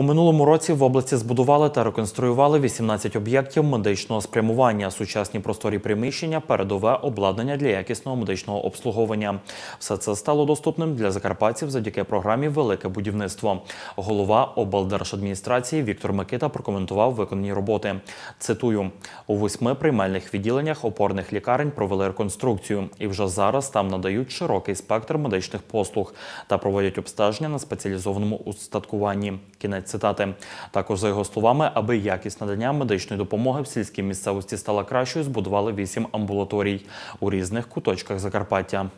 У минулому році в області збудували та реконструювали 18 об'єктів медичного спрямування, сучасні просторі приміщення, передове обладнання для якісного медичного обслуговування. Все це стало доступним для закарпатців завдяки програмі Велике будівництво. Голова облдержадміністрації Віктор Микита прокоментував виконані роботи. Цитую: у восьми приймальних відділеннях опорних лікарень провели реконструкцію, і вже зараз там надають широкий спектр медичних послуг та проводять обстеження на спеціалізованому устаткуванні. Кінець цитати. Також за його словами, аби якість надання медичної допомоги в сільській місцевості стала кращою, збудували вісім амбулаторій у різних куточках Закарпаття.